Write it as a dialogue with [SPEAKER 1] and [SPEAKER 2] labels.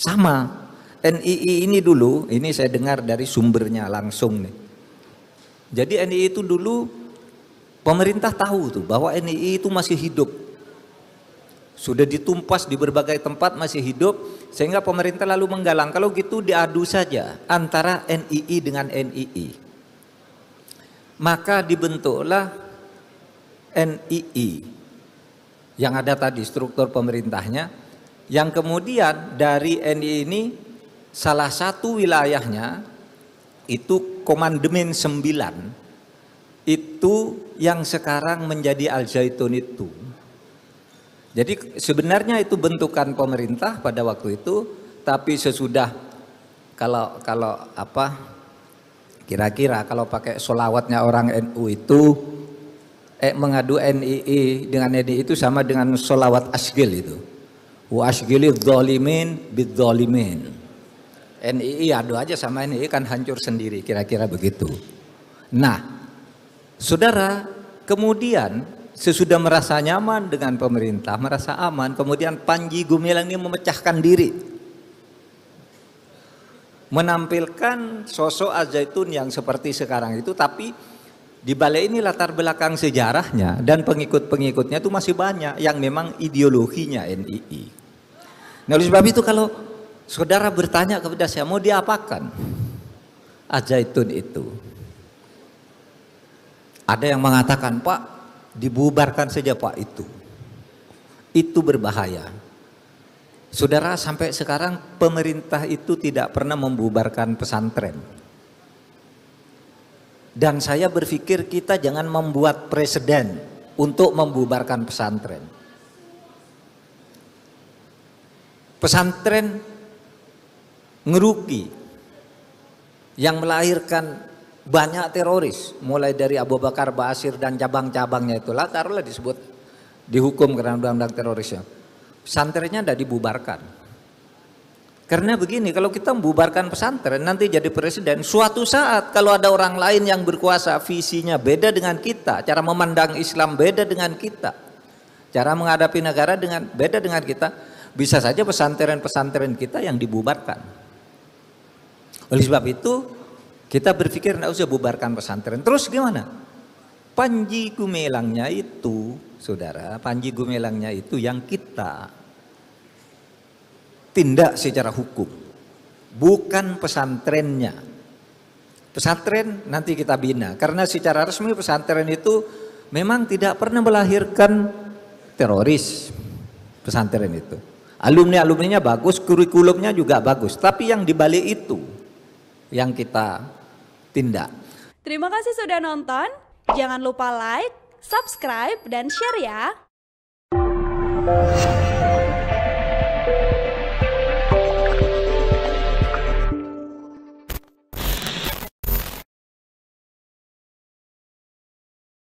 [SPEAKER 1] Sama. NII ini dulu, ini saya dengar dari sumbernya langsung nih. Jadi NII itu dulu pemerintah tahu tuh bahwa NII itu masih hidup. Sudah ditumpas di berbagai tempat masih hidup sehingga pemerintah lalu menggalang kalau gitu diadu saja antara NII dengan NII. Maka dibentuklah NII yang ada tadi struktur pemerintahnya yang kemudian dari NI ini salah satu wilayahnya itu komandemen 9 itu yang sekarang menjadi Al Zaitun itu. Jadi sebenarnya itu bentukan pemerintah pada waktu itu, tapi sesudah kalau kalau apa kira-kira kalau pakai solawatnya orang NU itu eh, mengadu NII dengan NII itu sama dengan solawat asgil itu. Wa dolimin bid dolimin. NII adu aja sama NII kan hancur sendiri kira-kira begitu. Nah, saudara, kemudian sesudah merasa nyaman dengan pemerintah, merasa aman, kemudian Panji Gumilang ini memecahkan diri. Menampilkan sosok Azaitun yang seperti sekarang itu, tapi di balai ini latar belakang sejarahnya dan pengikut-pengikutnya itu masih banyak yang memang ideologinya NII. Nah oleh sebab itu kalau saudara bertanya kepada saya mau diapakan ajaitun itu. Ada yang mengatakan pak dibubarkan saja pak itu. Itu berbahaya. Saudara sampai sekarang pemerintah itu tidak pernah membubarkan pesantren. Dan saya berpikir kita jangan membuat presiden untuk membubarkan pesantren. pesantren ngeruki yang melahirkan banyak teroris mulai dari Abu Bakar Basir dan cabang-cabangnya itulah taruhlah disebut dihukum karena undang-undang terorisnya pesantrennya tidak dibubarkan karena begini kalau kita membubarkan pesantren nanti jadi presiden suatu saat kalau ada orang lain yang berkuasa visinya beda dengan kita cara memandang Islam beda dengan kita cara menghadapi negara dengan beda dengan kita bisa saja pesantren-pesantren kita yang dibubarkan. Oleh sebab itu kita berpikir tidak usah bubarkan pesantren. Terus gimana? Panji Gumelangnya itu, saudara, Panji Gumelangnya itu yang kita tindak secara hukum. Bukan pesantrennya. Pesantren nanti kita bina. Karena secara resmi pesantren itu memang tidak pernah melahirkan teroris pesantren itu. Alumni-alumninya bagus, kurikulumnya juga bagus. Tapi yang dibalik itu yang kita tindak. Terima kasih sudah nonton. Jangan lupa like, subscribe, dan share ya.